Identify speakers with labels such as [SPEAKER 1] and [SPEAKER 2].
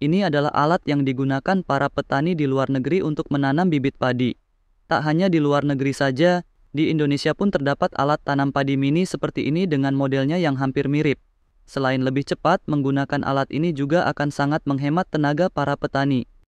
[SPEAKER 1] Ini adalah alat yang digunakan para petani di luar negeri untuk menanam bibit padi. Tak hanya di luar negeri saja, di Indonesia pun terdapat alat tanam padi mini seperti ini dengan modelnya yang hampir mirip. Selain lebih cepat, menggunakan alat ini juga akan sangat menghemat tenaga para petani.